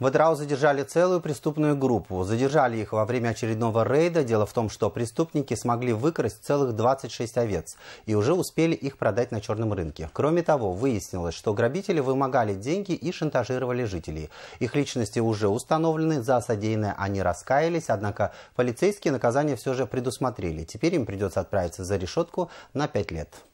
В Эдрау задержали целую преступную группу. Задержали их во время очередного рейда. Дело в том, что преступники смогли выкрасть целых 26 овец и уже успели их продать на черном рынке. Кроме того, выяснилось, что грабители вымогали деньги и шантажировали жителей. Их личности уже установлены, за содеянное они раскаялись, однако полицейские наказания все же предусмотрели. Теперь им придется отправиться за решетку на 5 лет.